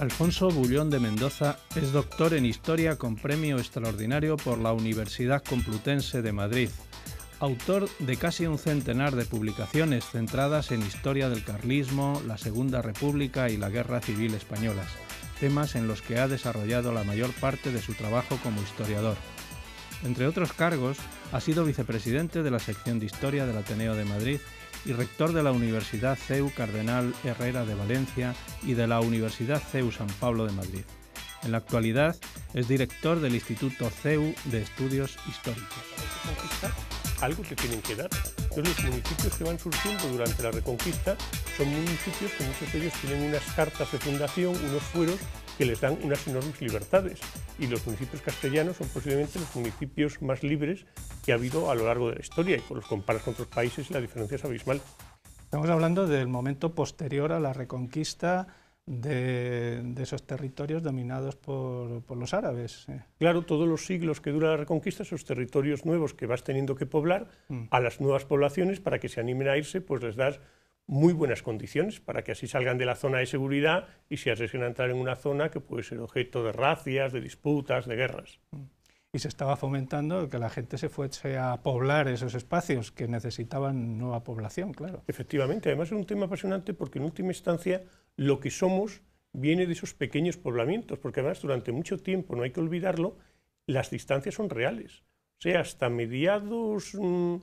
Alfonso Bullón de Mendoza es doctor en Historia con premio extraordinario por la Universidad Complutense de Madrid, autor de casi un centenar de publicaciones centradas en historia del carlismo, la Segunda República y la Guerra Civil Españolas, temas en los que ha desarrollado la mayor parte de su trabajo como historiador. Entre otros cargos, ha sido vicepresidente de la sección de historia del Ateneo de Madrid y rector de la Universidad CEU Cardenal Herrera de Valencia y de la Universidad CEU San Pablo de Madrid. En la actualidad es director del Instituto CEU de Estudios Históricos. Algo que tienen que dar. los municipios que van surgiendo durante la Reconquista son municipios que muchos de ellos tienen unas cartas de fundación, unos fueros que les dan unas enormes libertades y los municipios castellanos son posiblemente los municipios más libres que ha habido a lo largo de la historia y con los comparas con otros países la diferencia es abismal. Estamos hablando del momento posterior a la reconquista de, esos territorios dominados por, los árabes. Claro, todos los siglos que dura la reconquista, esos territorios nuevos que vas teniendo que poblar, mm. a las nuevas poblaciones para que se animen a irse, pues les das muy buenas condiciones para que así salgan de la zona de seguridad y se asesinen a entrar en una zona que puede ser objeto de racias, de disputas, de guerras. Y se estaba fomentando que la gente se fuese a poblar esos espacios que necesitaban nueva población, claro. Efectivamente, además es un tema apasionante porque en última instancia lo que somos viene de esos pequeños poblamientos, porque además durante mucho tiempo, no hay que olvidarlo, las distancias son reales. O sea, hasta mediados... Mm,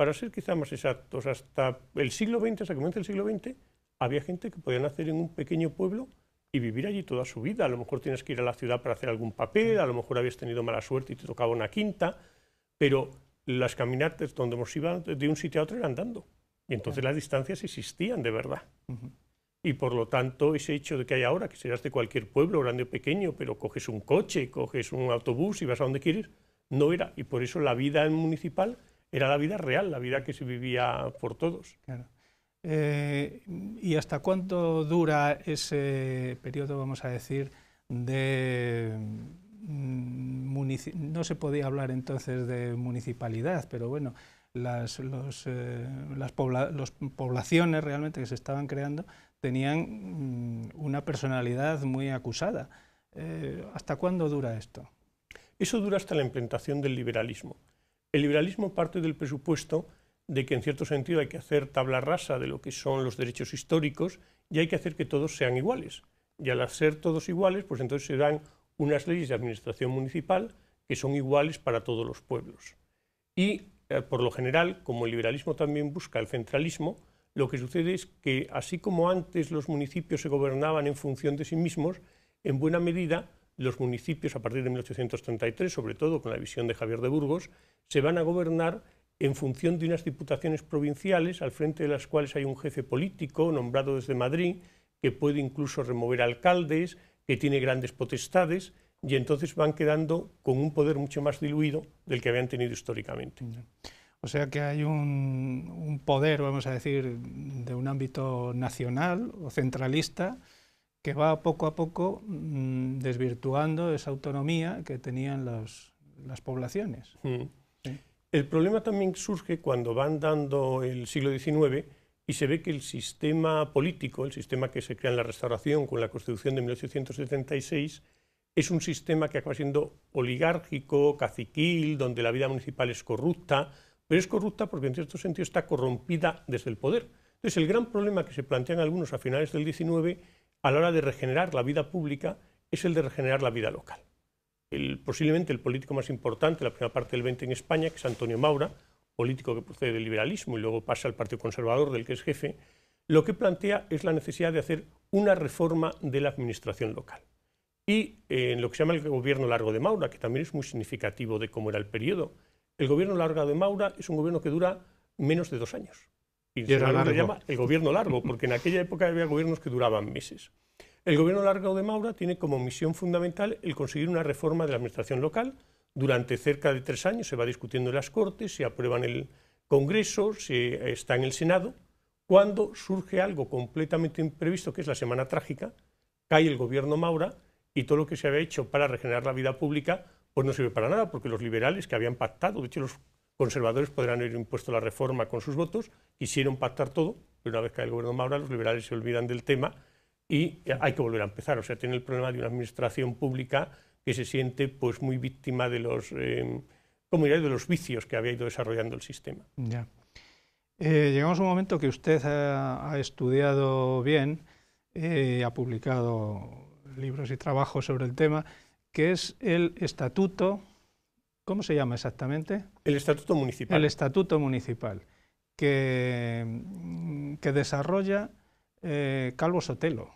para ser quizá más exactos, hasta el siglo XX, hasta comienza el siglo XX, había gente que podía nacer en un pequeño pueblo y vivir allí toda su vida. A lo mejor tienes que ir a la ciudad para hacer algún papel, a lo mejor habías tenido mala suerte y te tocaba una quinta, pero las caminatas donde nos iban de un sitio a otro eran andando. Y entonces las distancias existían de verdad. Y por lo tanto, ese hecho de que hay ahora, que serás de cualquier pueblo, grande o pequeño, pero coges un coche, coges un autobús y vas a donde quieres, no era. Y por eso la vida en municipal era la vida real, la vida que se vivía por todos. Eh, ¿Y hasta cuánto dura ese periodo, vamos a decir, de... Mm, no se podía hablar entonces de municipalidad, pero bueno, las, eh, las poblaciones realmente que se estaban creando tenían mm, una personalidad muy acusada. Eh, ¿Hasta cuándo dura esto? Eso dura hasta la implantación del liberalismo. El liberalismo parte del presupuesto de que en cierto sentido hay que hacer tabla rasa de lo que son los derechos históricos y hay que hacer que todos sean iguales. Y al ser todos iguales, pues entonces se dan unas leyes de administración municipal que son iguales para todos los pueblos. Y eh, por lo general, como el liberalismo también busca el centralismo, lo que sucede es que así como antes los municipios se gobernaban en función de sí mismos, en buena medida los municipios a partir de 1833, sobre todo con la visión de Javier de Burgos, se van a gobernar en función de unas diputaciones provinciales al frente de las cuales hay un jefe político nombrado desde Madrid que puede incluso remover alcaldes, que tiene grandes potestades y entonces van quedando con un poder mucho más diluido del que habían tenido históricamente. O sea que hay un, un poder, vamos a decir, de un ámbito nacional o centralista que va poco a poco mm, desvirtuando esa autonomía que tenían las poblaciones. Mm. El problema también surge cuando van dando el siglo XIX y se ve que el sistema político, el sistema que se crea en la Restauración con la Constitución de 1876, es un sistema que acaba siendo oligárquico, caciquil, donde la vida municipal es corrupta, pero es corrupta porque en cierto sentido está corrompida desde el poder. Entonces, el gran problema que se plantean algunos a finales del XIX a la hora de regenerar la vida pública es el de regenerar la vida local. posiblemente el político más importante, la primera parte del 20 en España, que es Antonio Maura, político que procede del liberalismo y luego pasa al Partido Conservador, del que es jefe, lo que plantea es la necesidad de hacer una reforma de la administración local. Y eh, en lo que se llama el gobierno largo de Maura, que también es muy significativo de cómo era el periodo, el gobierno largo de Maura es un gobierno que dura menos de dos años. Y, llama el gobierno largo, porque en aquella época había gobiernos que duraban meses. El gobierno largo de Maura tiene como misión fundamental el conseguir una reforma de la administración local. Durante cerca de tres años se va discutiendo en las Cortes, se aprueba en el Congreso, se está en el Senado, cuando surge algo completamente imprevisto, que es la Semana Trágica, cae el gobierno Maura y todo lo que se había hecho para regenerar la vida pública pues no sirve para nada, porque los liberales que habían pactado, de hecho los conservadores podrán haber impuesto la reforma con sus votos, quisieron pactar todo, pero una vez cae el gobierno Maura, los liberales se olvidan del tema y hay que volver a empezar. O sea, tiene el problema de una administración pública que se siente pues, muy víctima de los, eh, de los vicios que había ido desarrollando el sistema. Eh, llegamos a un momento que usted ha, estudiado bien, eh, ha publicado libros y trabajos sobre el tema, que es el Estatuto ¿Cómo se llama exactamente? El Estatuto Municipal. El Estatuto Municipal, que, mm, que desarrolla eh, Calvo Sotelo.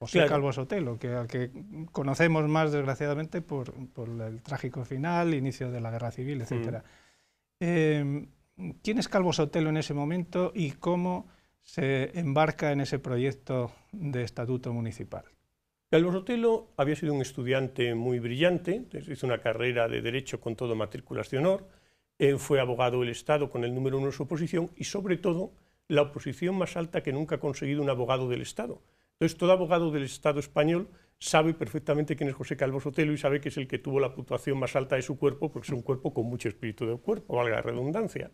o sea, Calvo Sotelo, que, al que conocemos más desgraciadamente por, el trágico final, inicio de la guerra civil, mm. etc. Em, ¿Quién es Calvo Sotelo en ese momento y cómo se embarca en ese proyecto de estatuto municipal? Calvo Sotelo había sido un estudiante muy brillante, hizo una carrera de Derecho con todo matrículas de honor, eh, fue abogado del Estado con el número uno de su oposición y, sobre todo, la oposición más alta que nunca ha conseguido un abogado del Estado. Entonces, todo abogado del Estado español sabe perfectamente quién es José Calvo Sotelo y sabe que es el que tuvo la puntuación más alta de su cuerpo, porque es un cuerpo con mucho espíritu de cuerpo, valga la redundancia.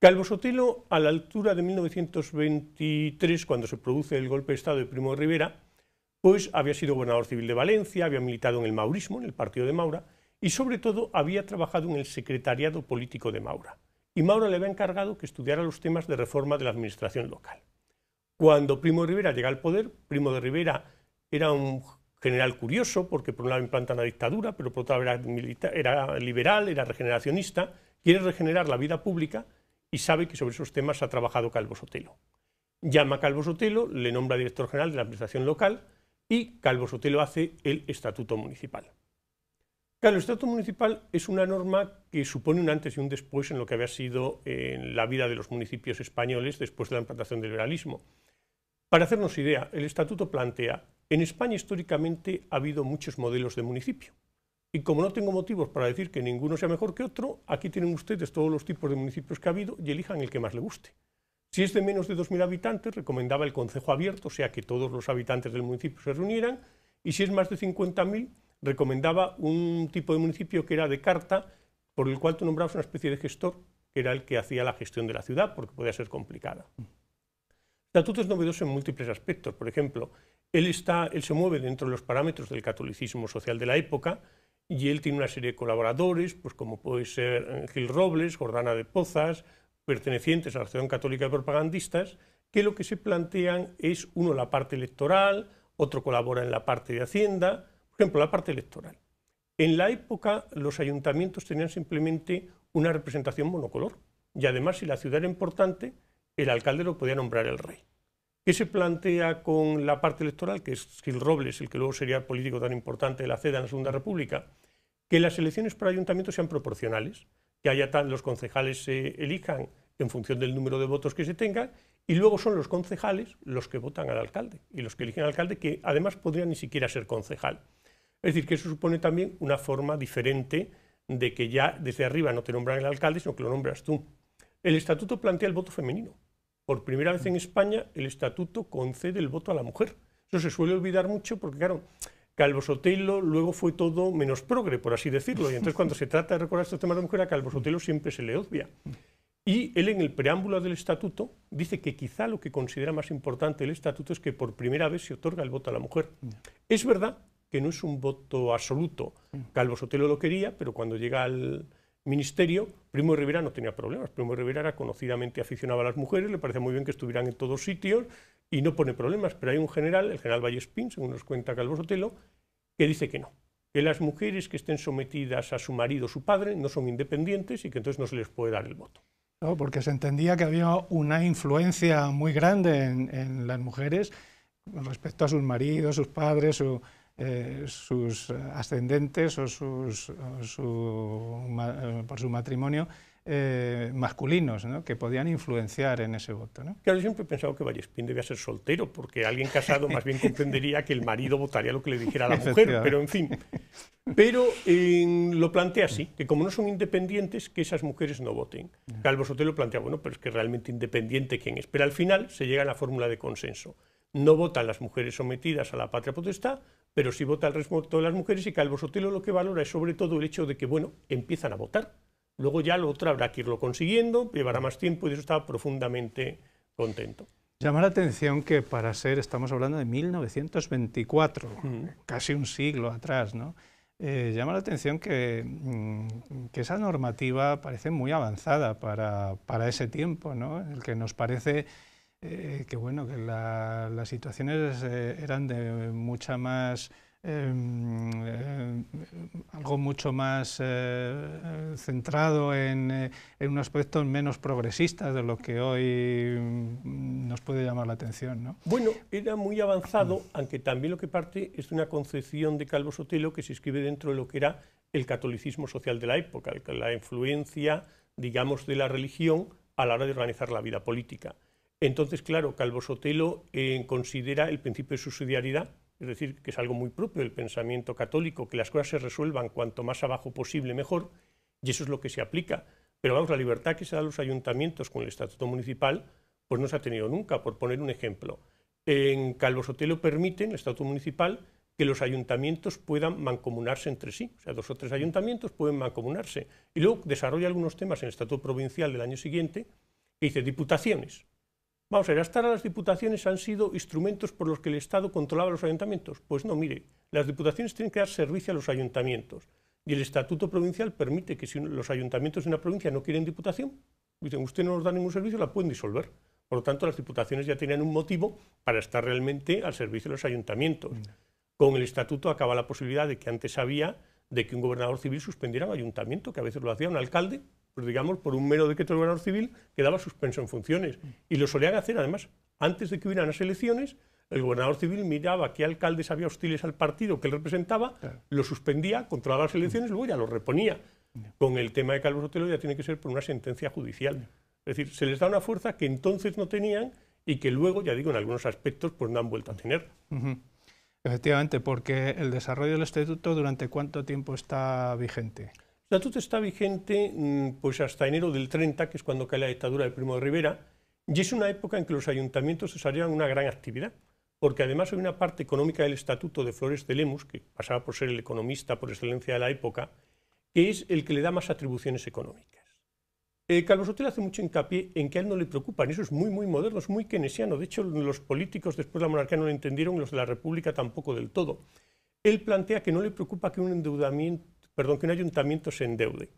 Calvo Sotelo, a la altura de 1923, cuando se produce el golpe de Estado de Primo de Rivera, pues había sido gobernador civil de Valencia, había militado en el maurismo, en el partido de Maura, y sobre todo había trabajado en el secretariado político de Maura. Y Maura le había encargado que estudiara los temas de reforma de la administración local. Cuando Primo de Rivera llega al poder, Primo de Rivera era un general curioso, porque por un lado implanta una dictadura, pero por otra lado era, era liberal, era regeneracionista, quiere regenerar la vida pública y sabe que sobre esos temas ha trabajado Calvo Sotelo. Llama a Calvo Sotelo, le nombra director general de la administración local, y Calvo Sotelo hace el Estatuto Municipal. Claro, el Estatuto Municipal es una norma que supone un antes y un después en lo que había sido eh, en la vida de los municipios españoles después de la implantación del liberalismo. Para hacernos idea, el Estatuto plantea, en España históricamente ha habido muchos modelos de municipio. Y como no tengo motivos para decir que ninguno sea mejor que otro, aquí tienen ustedes todos los tipos de municipios que ha habido y elijan el que más le guste. Si es de menos de 2.000 habitantes, recomendaba el Consejo Abierto, o sea, que todos los habitantes del municipio se reunieran, y si es más de 50.000, recomendaba un tipo de municipio que era de carta, por el cual tú nombrabas una especie de gestor, que era el que hacía la gestión de la ciudad, porque podía ser complicada. Estatuto es novedoso en múltiples aspectos. Por ejemplo, él, está, él se mueve dentro de los parámetros del catolicismo social de la época, y él tiene una serie de colaboradores, pues como puede ser Gil Robles, Jordana de Pozas, pertenecientes a la Acción Católica de Propagandistas, que lo que se plantean es uno la parte electoral, otro colabora en la parte de Hacienda, por ejemplo, la parte electoral. En la época los ayuntamientos tenían simplemente una representación monocolor y además si la ciudad era importante, el alcalde lo podía nombrar el rey. ¿Qué se plantea con la parte electoral, que es Gil Robles, el que luego sería político tan importante de la CEDA en la Segunda República? Que las elecciones para ayuntamientos sean proporcionales, que los concejales se elijan en función del número de votos que se tengan, y luego son los concejales los que votan al alcalde y los que eligen al alcalde, que además podría ni siquiera ser concejal. Es decir, que eso supone también una forma diferente de que ya desde arriba no te nombran el alcalde, sino que lo nombras tú. El estatuto plantea el voto femenino. Por primera vez en España, el estatuto concede el voto a la mujer. Eso se suele olvidar mucho porque, claro, Calvo Sotelo luego fue todo menos progre, por así decirlo, y entonces cuando se trata de recordar estos temas de la mujer, a Calvo Sotelo siempre se le odia. Y él en el preámbulo del estatuto dice que quizá lo que considera más importante el estatuto es que por primera vez se otorga el voto a la mujer. Es verdad que no es un voto absoluto. Mm. Calvo Sotelo lo quería, pero cuando llega al ministerio, Primo Rivera no tenía problemas. Primo Rivera era conocidamente aficionado a las mujeres, le parecía muy bien que estuvieran en todos sitios y no pone problemas, pero hay un general, el general Vallespín, según nos cuenta Calvo Sotelo, que dice que no, que las mujeres que estén sometidas a su marido o su padre no son independientes y que entonces no se les puede dar el voto. No, porque se entendía que había una influencia muy grande en, las mujeres respecto a sus maridos, sus padres, eh, sus ascendentes o por su matrimonio. Eh, masculinos que podían influenciar en ese voto. ¿no? Claro, yo siempre he pensado que Vallespín debía ser soltero, porque alguien casado más bien comprendería que el marido votaría lo que le dijera la mujer, pero en fin. Pero eh, lo plantea así, que como no son independientes, que esas mujeres no voten. Calvo Sotelo plantea, bueno, pero es que realmente independiente quien es. Pero al final se llega a la fórmula de consenso. No votan las mujeres sometidas a la patria potestad, pero sí vota el resto de las mujeres y Calvo Sotelo lo que valora es sobre todo el hecho de que, bueno, empiezan a votar Luego ya lo otro habrá que irlo consiguiendo, llevará más tiempo y de eso estaba profundamente contento. Llama la atención que para ser, estamos hablando de 1924, casi un siglo atrás, ¿no? Eh, llama la atención mm, que, esa normativa parece muy avanzada para, ese tiempo, ¿no? el que nos parece eh, que, bueno, que las situaciones eh, eran de mucha más Em, eh, algo mucho más eh, centrado eh, en, un aspecto menos progresista de lo que hoy mm, nos puede llamar la atención. ¿no? Bueno, era muy avanzado, aunque también lo que parte es una concepción de Calvo Sotelo que se escribe dentro de lo que era el catolicismo social de la época, la influencia, digamos, de la religión a la hora de organizar la vida política. Entonces, claro, Calvo Sotelo considera el principio de subsidiariedad es decir, que es algo muy propio del pensamiento católico, que las cosas se resuelvan cuanto más abajo posible mejor, y eso es lo que se aplica. Pero vamos, la libertad que se da a los ayuntamientos con el Estatuto Municipal, pues no se ha tenido nunca, por poner un ejemplo. En Calvo Sotelo en el Estatuto Municipal, que los ayuntamientos puedan mancomunarse entre sí. O sea, dos o tres ayuntamientos pueden mancomunarse. Y luego desarrolla algunos temas en el Estatuto Provincial del año siguiente que dice diputaciones. Vamos a ver, hasta ahora las diputaciones han sido instrumentos por los que el Estado controlaba los ayuntamientos. Pues no, mire, las diputaciones tienen que dar servicio a los ayuntamientos. Y el Estatuto Provincial permite que si los ayuntamientos de una provincia no quieren diputación, dicen, usted no nos da ningún servicio, la pueden disolver. Por lo tanto, las diputaciones ya tenían un motivo para estar realmente al servicio de los ayuntamientos. Mm. Con el Estatuto acaba la posibilidad de que antes había de que un gobernador civil suspendiera un ayuntamiento, que a veces lo hacía un alcalde, pues, digamos, por un mero decreto del gobernador civil quedaba suspenso en funciones. Y lo solían hacer, además, antes de que hubieran las elecciones, el gobernador civil miraba qué alcaldes había hostiles al partido que él representaba, lo suspendía, controlaba las elecciones, luego ya lo reponía. Con el tema de Carlos ya tiene que ser por una sentencia judicial. Es decir, se les da una fuerza que entonces no tenían y que luego, ya digo, en algunos aspectos, pues no han vuelto a tener. Efectivamente, porque el desarrollo del estatuto, ¿durante cuánto tiempo está vigente? El estatuto está vigente mm, pues, hasta enero del 30, que es cuando cae la dictadura de Primo de Rivera, y es una época en que los ayuntamientos desarrollan una gran actividad, porque además hay una parte económica del estatuto de Flores de Lemus, que pasaba por ser el economista por excelencia de la época, que es el que le da más atribuciones económicas. Eh, Carlos Carlos hace mucho hincapié en que a él no le preocupan, eso es muy, muy moderno, es muy keynesiano. De hecho, los políticos después de la monarquía no lo entendieron, los de la República tampoco del todo. Él plantea que no le preocupa que un endeudamiento perdón, que un ayuntamiento se endeude.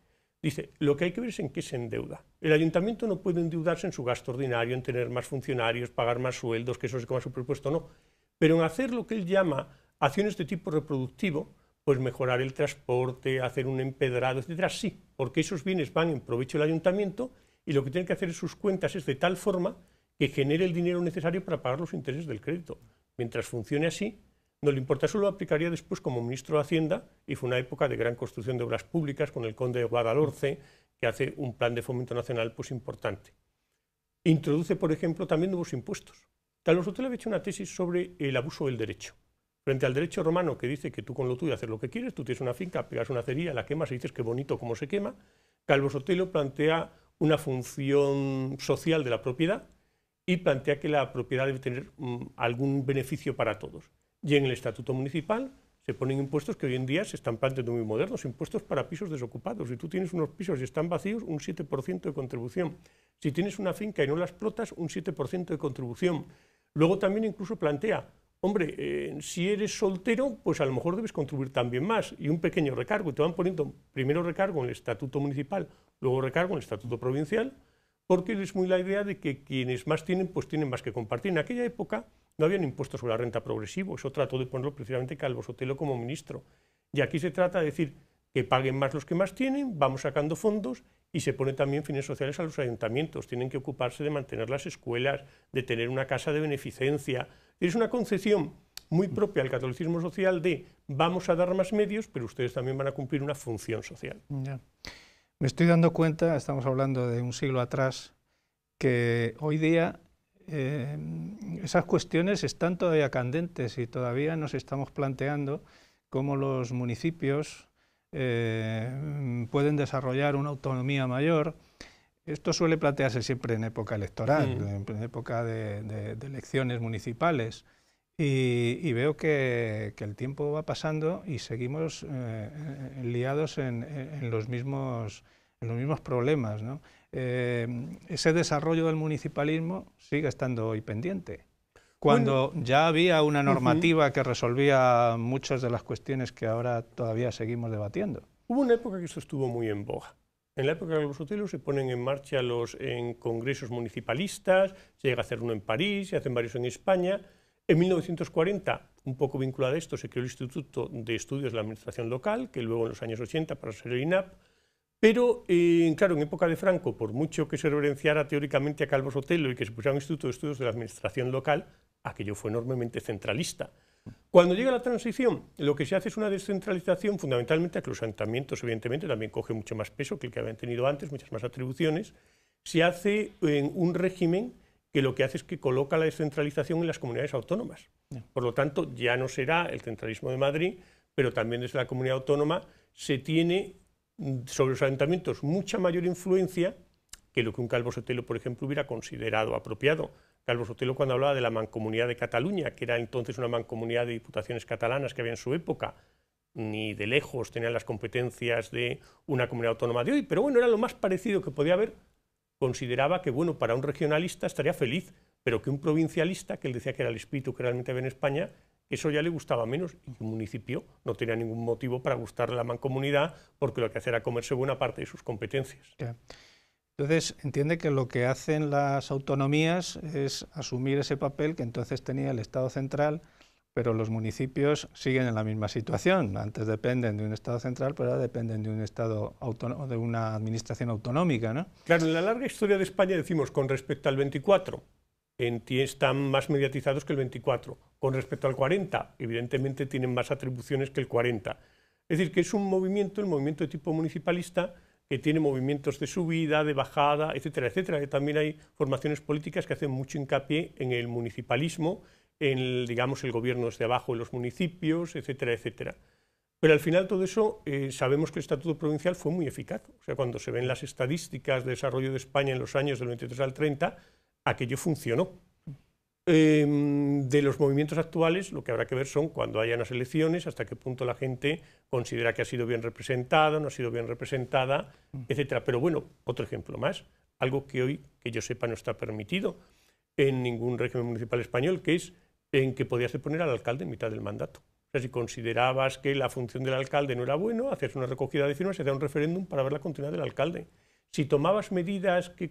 Dice, lo que hay que ver es en qué se endeuda. El ayuntamiento no puede endeudarse en su gasto ordinario, en tener más funcionarios, pagar más sueldos, que eso se coma su presupuesto, no. Pero en hacer lo que él llama acciones de tipo reproductivo, pues mejorar el transporte, hacer un empedrado, etcétera, sí, porque esos bienes van en provecho del ayuntamiento y lo que tiene que hacer en sus cuentas es de tal forma que genere el dinero necesario para pagar los intereses del crédito. Mientras funcione así, no le importa, eso lo aplicaría después como ministro de Hacienda y fue una época de gran construcción de obras públicas con el conde de Guadalhorce, que hace un plan de fomento nacional pues importante. Introduce, por ejemplo, también nuevos impuestos. Carlos Sotelo había hecho una tesis sobre el abuso del derecho. Frente al derecho romano que dice que tú con lo tuyo haces lo que quieres, tú tienes una finca, pegas una cerilla, la quemas y dices qué bonito cómo se quema, Calvo Sotelo plantea una función social de la propiedad y plantea que la propiedad debe tener mm, algún beneficio para todos. Y en el Estatuto Municipal se ponen impuestos que hoy en día se están planteando muy modernos, impuestos para pisos desocupados. Si tú tienes unos pisos y están vacíos, un 7% de contribución. Si tienes una finca y no la explotas, un 7% de contribución. Luego también incluso plantea, hombre, eh, si eres soltero, pues a lo mejor debes contribuir también más y un pequeño recargo. Y te van poniendo primero recargo en el estatuto municipal, luego recargo en el estatuto provincial, porque es muy la idea de que quienes más tienen, pues tienen más que compartir. En aquella época no había un impuesto sobre la renta progresivo, eso trató de ponerlo precisamente Calvo Sotelo como ministro. Y aquí se trata de decir que paguen más los que más tienen, vamos sacando fondos y se pone también fines sociales a los ayuntamientos. Tienen que ocuparse de mantener las escuelas, de tener una casa de beneficencia. Es una concepción muy propia al catolicismo social de vamos a dar más medios, pero ustedes también van a cumplir una función social. Me estoy dando cuenta, estamos hablando de un siglo atrás, que hoy día Em, esas cuestiones están todavía candentes y todavía nos estamos planteando cómo los municipios eh, pueden desarrollar una autonomía mayor. Esto suele plantearse siempre en época electoral, mm. en época de, elecciones municipales. Y, veo que, el tiempo va pasando y seguimos eh, eh, liados en, los mismos, en los mismos problemas. ¿no? Eh, ese desarrollo del municipalismo sigue estando hoy pendiente. Cuando ya había una normativa que resolvía muchas de las cuestiones que ahora todavía seguimos debatiendo. Hubo una época que esto estuvo muy en boga. En la época de los hoteles se ponen en marcha los en congresos municipalistas, se llega a hacer uno en París, se hacen varios en España. En 1940, un poco vinculado a esto, se creó el Instituto de Estudios de la Administración Local, que luego en los años 80 para ser el INAP, pero, eh, claro, en época de Franco, por mucho que se reverenciara teóricamente a Calvo Sotelo y que se pusiera un instituto de estudios de la administración local, aquello fue enormemente centralista. Cuando llega la transición, lo que se hace es una descentralización, fundamentalmente a que los ayuntamientos, evidentemente, también coge mucho más peso que el que habían tenido antes, muchas más atribuciones. Se hace en un régimen que lo que hace es que coloca la descentralización en las comunidades autónomas. Por lo tanto, ya no será el centralismo de Madrid, pero también desde la comunidad autónoma se tiene sobre los ayuntamientos mucha mayor influencia que lo que un Calvo Sotelo, por ejemplo, hubiera considerado apropiado. Calvo Sotelo cuando hablaba de la mancomunidad de Cataluña, que era entonces una mancomunidad de diputaciones catalanas que había en su época, ni de lejos tenían las competencias de una comunidad autónoma de hoy, pero bueno, era lo más parecido que podía haber. Consideraba que, bueno, para un regionalista estaría feliz, pero que un provincialista, que él decía que era el espíritu que realmente había en España, eso ya le gustaba menos y el municipio no tenía ningún motivo para gustarle a la mancomunidad porque lo que hacía era comerse buena parte de sus competencias. Entonces, entiende que lo que hacen las autonomías es asumir ese papel que entonces tenía el Estado central, pero los municipios siguen en la misma situación. Antes dependen de un Estado central, pero ahora dependen de un Estado de una administración autonómica, Claro, en la larga historia de España decimos con respecto al 24, están más mediatizados que el 24. Con respecto al 40, evidentemente tienen más atribuciones que el 40. Es decir, que es un movimiento, el movimiento de tipo municipalista, que tiene movimientos de subida, de bajada, etcétera, etcétera. también hay formaciones políticas que hacen mucho hincapié en el municipalismo, en, el, digamos, el gobierno desde abajo en los municipios, etcétera, etcétera. Pero al final todo eso eh, sabemos que el Estatuto Provincial fue muy eficaz. O sea, cuando se ven las estadísticas de desarrollo de España en los años del 23 al 30, aquello funcionó. Em, de los movimientos actuales, lo que habrá que ver son cuando haya unas elecciones, hasta qué punto la gente considera que ha sido bien representada, no ha sido bien representada, mm. etcétera. Pero bueno, otro ejemplo más, algo que hoy, que yo sepa, no está permitido en ningún régimen municipal español, que es en que podías deponer al alcalde en mitad del mandato. si considerabas que la función del alcalde no era buena, hacías una recogida de firmas y hacías un referéndum para ver la continuidad del alcalde si tomabas medidas que,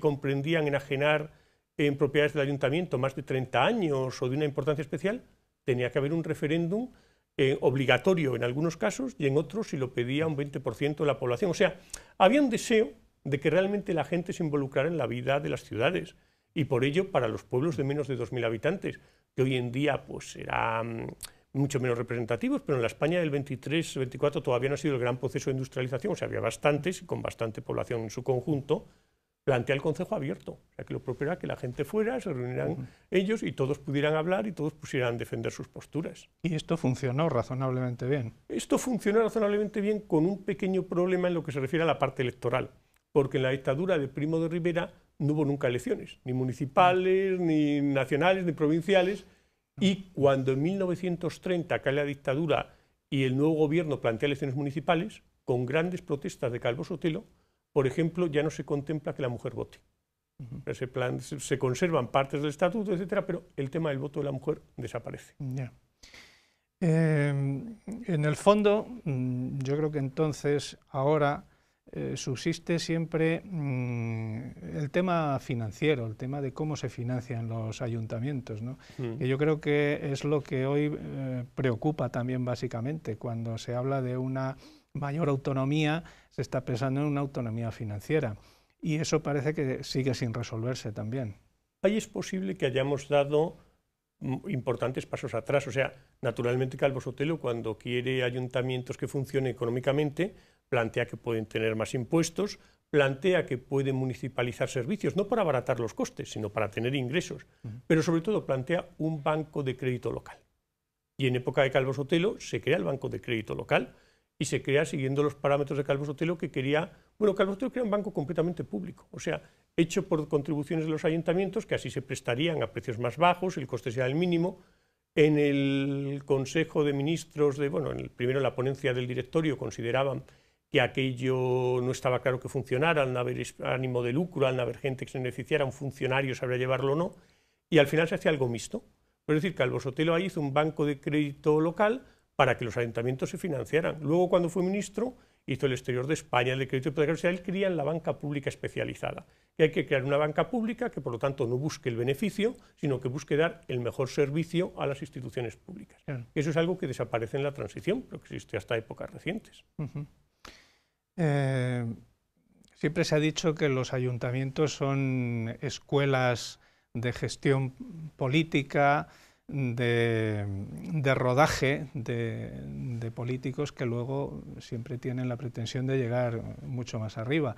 comprendían enajenar en propiedades del ayuntamiento más de 30 años o de una importancia especial, tenía que haber un referéndum eh, obligatorio en algunos casos y en otros si lo pedía un 20% de la población. O sea, había un deseo de que realmente la gente se involucrara en la vida de las ciudades y por ello para los pueblos de menos de 2.000 habitantes, que hoy en día pues será... Mm, mucho menos representativos, pero en la España del 23-24 todavía no ha sido el gran proceso de industrialización, o sea, había bastantes, y con bastante población en su conjunto, plantea el Consejo abierto, o sea, que lo propio era que la gente fuera, se reunieran ellos y todos pudieran hablar y todos pusieran defender sus posturas. ¿Y esto funcionó razonablemente bien? Esto funcionó razonablemente bien con un pequeño problema en lo que se refiere a la parte electoral, porque en la dictadura de Primo de Rivera no hubo nunca elecciones, ni municipales, ni nacionales, ni provinciales, y cuando en 1930 cae la dictadura y el nuevo gobierno plantea elecciones municipales, con grandes protestas de Calvo Sotelo, por ejemplo, ya no se contempla que la mujer vote. plan, se, conservan partes del estatuto, etcétera, pero el tema del voto de la mujer desaparece. Eh, en el fondo, mm, yo creo que entonces, ahora, eh, subsiste siempre mm, el tema financiero, el tema de cómo se financian los ayuntamientos. Y mm. yo creo que es lo que hoy eh, preocupa también básicamente. Cuando se habla de una mayor autonomía, se está pensando en una autonomía financiera. Y eso parece que sigue sin resolverse también. Ahí es posible que hayamos dado mm, importantes pasos atrás. O sea, naturalmente Calvo Sotelo, cuando quiere ayuntamientos que funcionen económicamente, plantea que pueden tener más impuestos, plantea que pueden municipalizar servicios, no para abaratar los costes, sino para tener ingresos, pero sobre todo plantea un banco de crédito local. Y en época de Calvo Sotelo se crea el banco de crédito local y se crea siguiendo los parámetros de Calvo Sotelo que quería... Bueno, Calvo Sotelo crea un banco completamente público, o sea, hecho por contribuciones de los ayuntamientos que así se prestarían a precios más bajos, el coste será el mínimo, en el Consejo de Ministros de, bueno, en el, primero la ponencia del directorio consideraban aquello no estaba claro que funcionara, al no haber ánimo de lucro, al no haber gente que se beneficiara, un funcionario sabría llevarlo o no, y al final se hacía algo mixto. Es decir, que Calvo Sotelo ahí hizo un banco de crédito local para que los ayuntamientos se financiaran. Luego, cuando fue ministro, hizo el exterior de España, el de crédito sea él cría en la banca pública especializada. Y hay que crear una banca pública que, por lo tanto, no busque el beneficio, sino que busque dar el mejor servicio a las instituciones públicas. Eso es algo que desaparece en la transición, pero que existe hasta épocas recientes. Eh, siempre se ha dicho que los ayuntamientos son escuelas de gestión política, de, rodaje de, políticos que luego siempre tienen la pretensión de llegar mucho más arriba.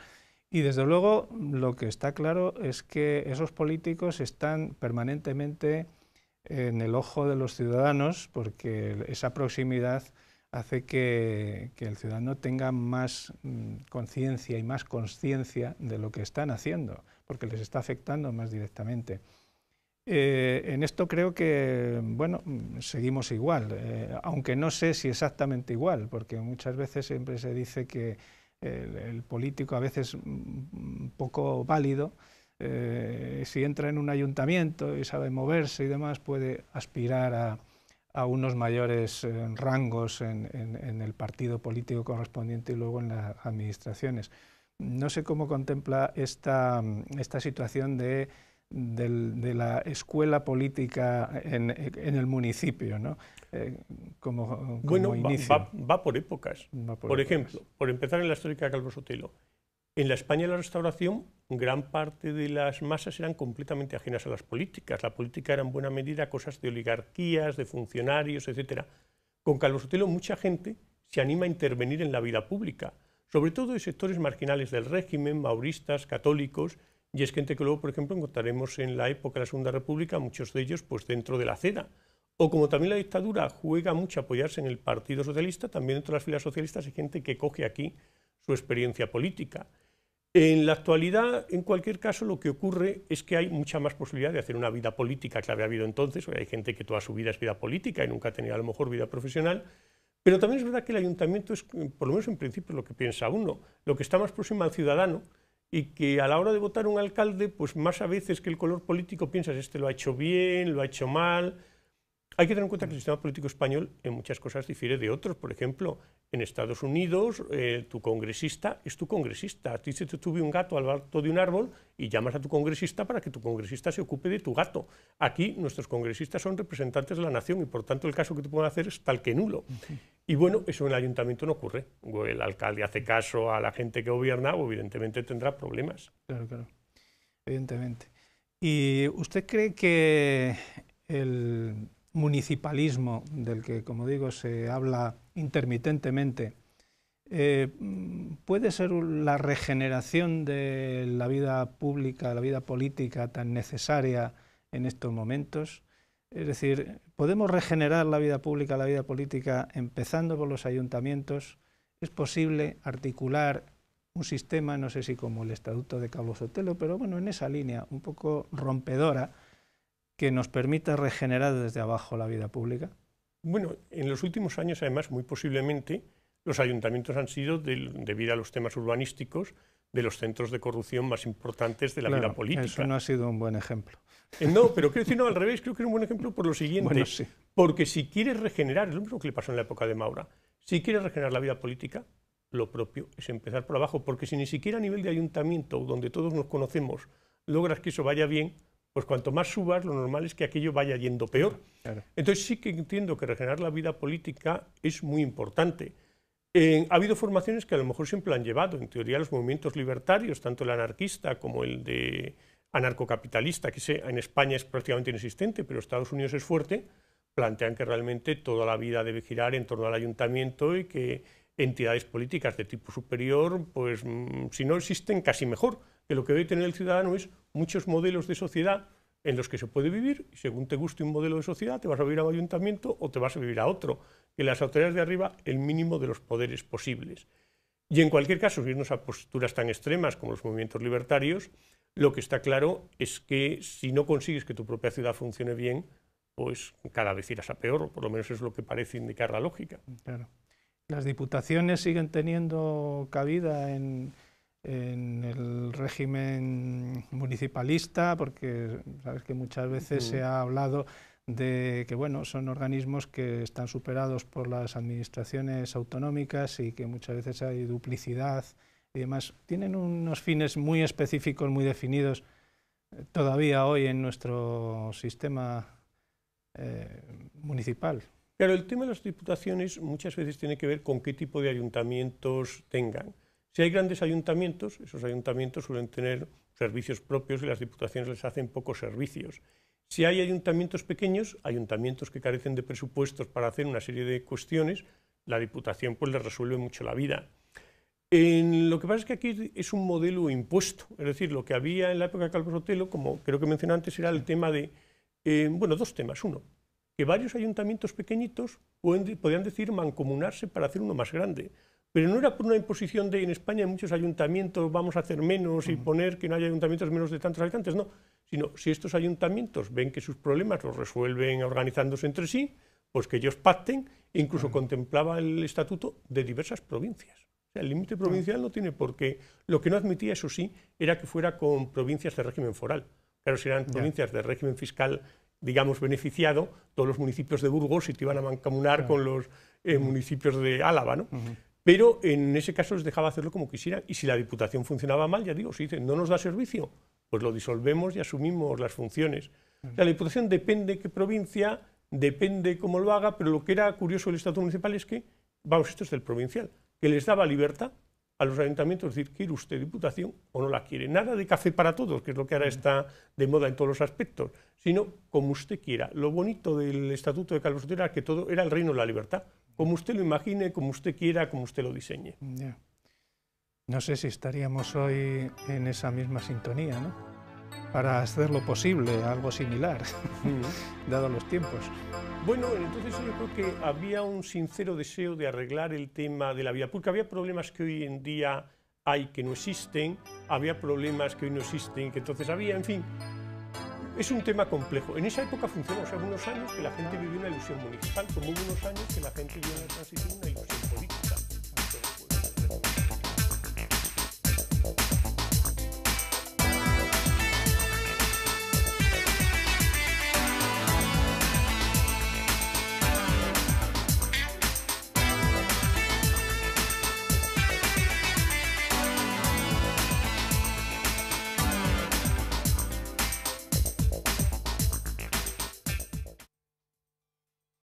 Y desde luego lo que está claro es que esos políticos están permanentemente en el ojo de los ciudadanos porque esa proximidad hace que, el ciudadano tenga más mm, conciencia y más conciencia de lo que están haciendo, porque les está afectando más directamente. Eh, en esto creo que, bueno, mm, seguimos igual, eh, aunque no sé si exactamente igual, porque muchas veces siempre se dice que el, político a veces un mm, poco válido, eh, si entra en un ayuntamiento y sabe moverse y demás, puede aspirar a, a unos mayores eh, rangos en, el partido político correspondiente y luego en las administraciones. No sé cómo contempla esta, esta situación de, la escuela política en, el municipio, ¿no? Eh, como, bueno, Va, por épocas. por, ejemplo, por empezar en la histórica Calvo Sotelo, en la España de la Restauración, gran parte de las masas eran completamente ajenas a las políticas. La política era en buena medida cosas de oligarquías, de funcionarios, etc. Con Carlos Sotelo mucha gente se anima a intervenir en la vida pública, sobre todo de sectores marginales del régimen, mauristas, católicos, y es gente que luego, por ejemplo, encontraremos en la época de la Segunda República, muchos de ellos pues dentro de la CEDA. O como también la dictadura juega mucho a apoyarse en el Partido Socialista, también dentro de las filas socialistas hay gente que coge aquí su experiencia política. En la actualidad, en cualquier caso, lo que ocurre es que hay mucha más posibilidad de hacer una vida política que había habido entonces. hay gente que toda su vida es vida política y nunca tenido a lo mejor vida profesional. Pero también es verdad que el ayuntamiento es, por lo menos en principio, lo que piensa uno, lo que está más próximo al ciudadano y que a la hora de votar un alcalde, pues más a veces que el color político piensas, este lo ha hecho bien, lo ha hecho mal, hay que tener en cuenta que el sistema político español en muchas cosas difiere de otros. Por ejemplo, en Estados Unidos eh, tu congresista es tu congresista. A ti se te tuve un gato al alto de un árbol y llamas a tu congresista para que tu congresista se ocupe de tu gato. Aquí nuestros congresistas son representantes de la nación y por tanto el caso que te pueden hacer es tal que nulo. Y bueno, eso en el ayuntamiento no ocurre. el alcalde hace caso a la gente que gobierna o evidentemente tendrá problemas. Claro, claro. Evidentemente. ¿Y usted cree que el municipalismo del que, como digo, se habla intermitentemente, eh, ¿puede ser la regeneración de la vida pública, la vida política tan necesaria en estos momentos? Es decir, ¿podemos regenerar la vida pública, la vida política, empezando por los ayuntamientos? ¿Es posible articular un sistema, no sé si como el Estatuto de Cabo Sotelo, pero bueno, en esa línea un poco rompedora? que nos permita regenerar desde abajo la vida pública? Bueno, en los últimos años, además, muy posiblemente, los ayuntamientos han sido, debido a los temas urbanísticos, de los centros de corrupción más importantes de la vida política. Eso no ha sido un buen ejemplo. Eh, no, pero quiero decir no, al revés, creo que es un buen ejemplo por lo siguiente. Porque si quieres regenerar, es lo mismo que le pasó en la época de Maura, si quieres regenerar la vida política, lo propio es empezar por abajo, porque si ni siquiera a nivel de ayuntamiento, donde todos nos conocemos, logras que eso vaya bien, pues cuanto más subas, lo normal es que aquello vaya yendo peor. Entonces sí que entiendo que regenerar la vida política es muy importante. Eh, ha habido formaciones que a lo mejor siempre han llevado, en teoría los movimientos libertarios, tanto el anarquista como el de anarcocapitalista, que en España es prácticamente inexistente, pero Estados Unidos es fuerte, plantean que realmente toda la vida debe girar en torno al ayuntamiento y que entidades políticas de tipo superior, pues mm, si no existen, casi mejor, que lo que debe tener el ciudadano es muchos modelos de sociedad en los que se puede vivir, y según te guste un modelo de sociedad, te vas a vivir a un ayuntamiento o te vas a vivir a otro, que las autoridades de arriba el mínimo de los poderes posibles. Y en cualquier caso, irnos a posturas tan extremas como los movimientos libertarios, lo que está claro es que si no consigues que tu propia ciudad funcione bien, pues cada vez irás a peor, o por lo menos es lo que parece indicar la lógica. Claro. ¿Las diputaciones siguen teniendo cabida en, en el régimen municipalista, porque sabes que muchas veces se ha hablado de que bueno, son organismos que están superados por las administraciones autonómicas y que muchas veces hay duplicidad y demás. Tienen unos fines muy específicos, muy definidos eh, todavía hoy en nuestro sistema eh, municipal. pero el tema de las diputaciones muchas veces tiene que ver con qué tipo de ayuntamientos tengan. Si hay grandes ayuntamientos, esos ayuntamientos suelen tener servicios propios y las diputaciones les hacen pocos servicios. Si hay ayuntamientos pequeños, ayuntamientos que carecen de presupuestos para hacer una serie de cuestiones, la diputación pues les resuelve mucho la vida. En lo que pasa es que aquí es un modelo impuesto, es decir, lo que había en la época de Calvo Sotelo, como creo que mencioné antes, era el tema de, eh, bueno, dos temas. Uno, que varios ayuntamientos pequeñitos podían decir mancomunarse para hacer uno más grande pero no era por una imposición de en España en muchos ayuntamientos vamos a hacer menos y poner que no haya ayuntamientos menos de tantos habitantes, no, sino si estos ayuntamientos ven que sus problemas los resuelven organizándose entre sí, pues que ellos pacten, e incluso contemplaba el estatuto de diversas provincias. el límite provincial no tiene por qué. Lo que no admitía, eso sí, era que fuera con provincias de régimen foral. Claro, si eran provincias de régimen fiscal, digamos, beneficiado, todos los municipios de Burgos se te iban a mancamunar con los eh, municipios de Álava, ¿no? pero en ese caso les dejaba hacerlo como quisieran. Y si la Diputación funcionaba mal, ya digo, si dicen no nos da servicio, pues lo disolvemos y asumimos las funciones. La Diputación depende qué provincia, depende cómo lo haga, pero lo que era curioso del Estatuto Municipal es que, vamos, esto es del provincial, que les daba libertad a los ayuntamientos decir, ¿quiere usted diputación o no la quiere? Nada de café para todos, que es lo que ahora mm. está de moda en todos los aspectos, sino como usted quiera. Lo bonito del Estatuto de Carlos Sotero era que todo era el reino de la libertad como usted lo imagine, como usted quiera, como usted lo diseñe. No sé si estaríamos hoy en esa misma sintonía, ¿no? Para lo posible, algo similar, mm. dado los tiempos. Bueno, entonces yo creo que había un sincero deseo de arreglar el tema de la vida porque Había problemas que hoy en día hay que no existen, había problemas que hoy no existen, que entonces había, en fin, es un tema complejo. En esa época funcionó, o sea, años que la gente vivió una ilusión municipal, como hubo unos años que la gente vivió en transición una ilusión.